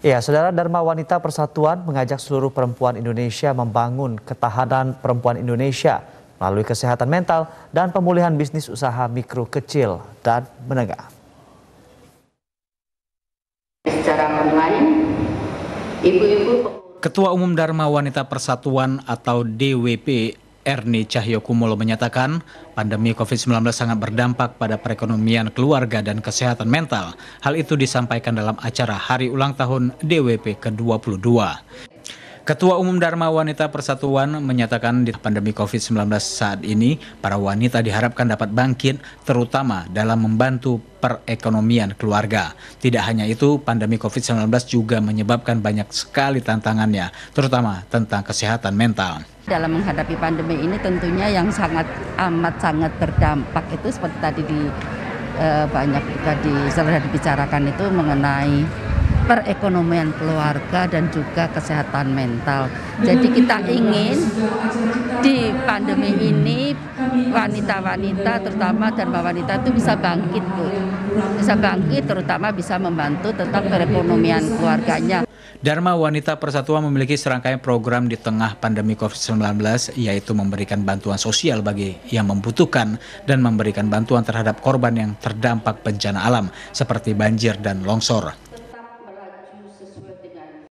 Ya, Saudara Dharma Wanita Persatuan mengajak seluruh perempuan Indonesia membangun ketahanan perempuan Indonesia melalui kesehatan mental dan pemulihan bisnis usaha mikro kecil dan menengah. Secara online, ibu-ibu Ketua Umum Dharma Wanita Persatuan atau DWP Erni Cahyokumolo menyatakan, pandemi COVID-19 sangat berdampak pada perekonomian keluarga dan kesehatan mental. Hal itu disampaikan dalam acara Hari Ulang Tahun DWP ke-22. Ketua Umum Dharma Wanita Persatuan menyatakan di pandemi COVID-19 saat ini, para wanita diharapkan dapat bangkit terutama dalam membantu perekonomian keluarga. Tidak hanya itu, pandemi COVID-19 juga menyebabkan banyak sekali tantangannya, terutama tentang kesehatan mental. Dalam menghadapi pandemi ini tentunya yang sangat amat sangat berdampak itu seperti tadi di eh, banyak tadi sudah dibicarakan itu mengenai perekonomian keluarga dan juga kesehatan mental. Jadi kita ingin di pandemi ini wanita-wanita terutama dan wanita itu bisa bangkit Bu. Bisa bangkit terutama bisa membantu tentang perekonomian keluarganya. Dharma Wanita Persatuan memiliki serangkaian program di tengah pandemi COVID-19 yaitu memberikan bantuan sosial bagi yang membutuhkan dan memberikan bantuan terhadap korban yang terdampak bencana alam seperti banjir dan longsor.